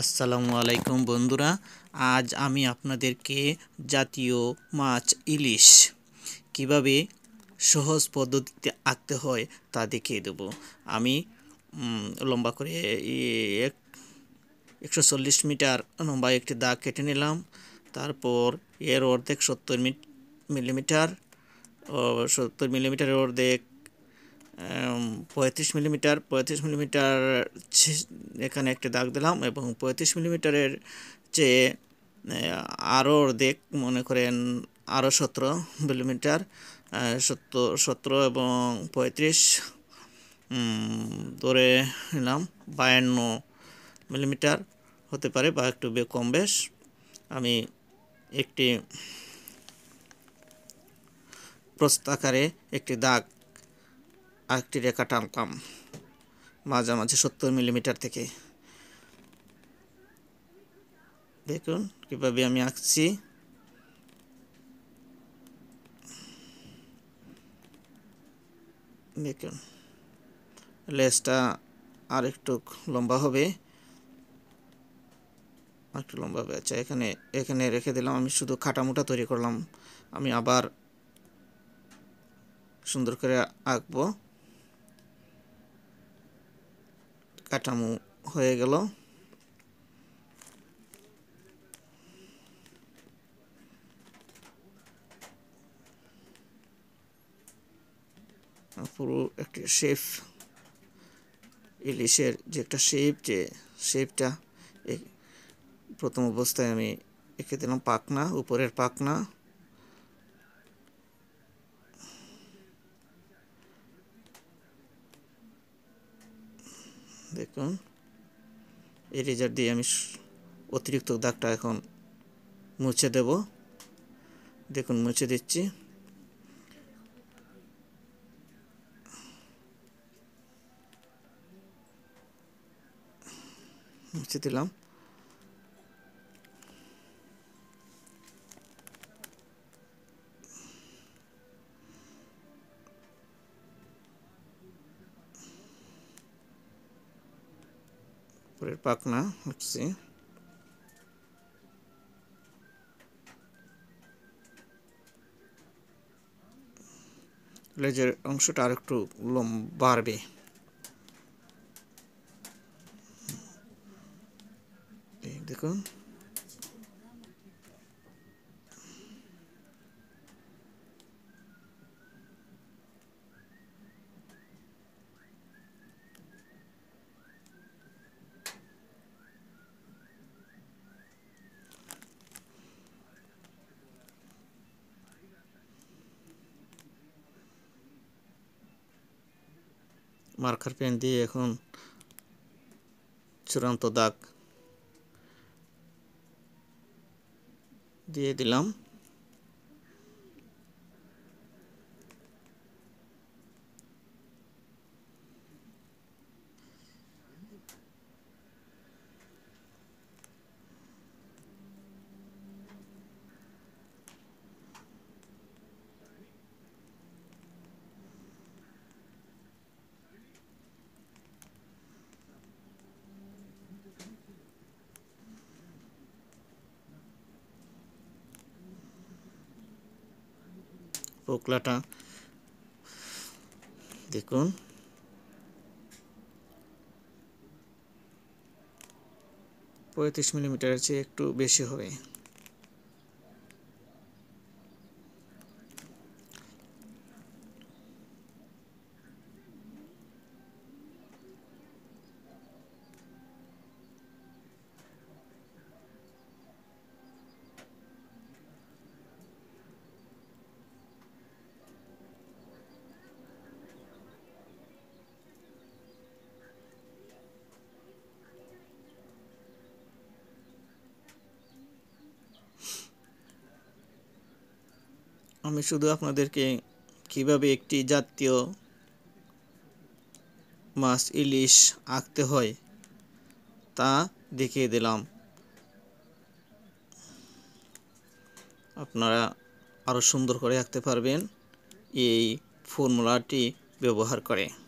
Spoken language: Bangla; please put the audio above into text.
আসসালামু আলাইকুম বন্ধুরা আজ আমি আপনাদেরকে জাতীয় মাছ ইলিশ কিভাবে সহজ পদ্ধতিতে আঁকতে হয় তা দেখিয়ে দেব আমি লম্বা করে এক একশো চল্লিশ মিটার লম্বা একটি দাগ কেটে নিলাম তারপর এর অর্ধেক সত্তর মিলিমিটার সত্তর মিলিমিটারের অর্ধেক পঁয়ত্রিশ মিলিমিটার পঁয়ত্রিশ মিলিমিটার এখানে একটা দাগ দিলাম এবং পঁয়ত্রিশ মিলিমিটারের চেয়ে আরও অর্ধেক মনে করেন আরও সতেরো মিলিমিটার সত্তর সতেরো এবং পঁয়ত্রিশ ধরে নিলাম বায়ান্ন মিলিমিটার হতে পারে বা একটু বে কম বেশ আমি একটি প্রস্তাকারে একটি দাগ আরেকটি রেখা টানলাম মাঝামাঝি সত্তর মিলিমিটার থেকে দেখুন কীভাবে আমি আঁকছি দেখুন লেসটা আর একটু লম্বা হবে একটু লম্বা হবে আচ্ছা এখানে এখানে রেখে দিলাম আমি শুধু খাটামোটা তৈরি করলাম আমি আবার সুন্দর করে আঁকবো কাঠামো হয়ে গেল পুরো একটি শেপ ইলিশের যে একটা শেপ যে শেপটা প্রথম অবস্থায় আমি এঁকে দিলাম পাকনা উপরের পাকনা দেখুন এরেজার দিয়ে আমি অতিরিক্ত দাগটা এখন মুছে দেব দেখুন মুছে দিচ্ছি মুছে দিলাম উপরের পাকনা হচ্ছে লেজের অংশটা আর একটু লম বাড়বে দেখুন মার্কার পেন দিয়ে এখন চূড়ান্ত দাগ দিয়ে দিলাম পোকলাটা দেখুন পঁয়ত্রিশ মিলিমিটারের চেয়ে একটু বেশি হবে আমি শুধু আপনাদেরকে কিভাবে একটি জাতীয় মাছ ইলিশ আঁকতে হয় তা দেখিয়ে দিলাম আপনারা আরও সুন্দর করে আঁকতে পারবেন এই ফর্মুলাটি ব্যবহার করে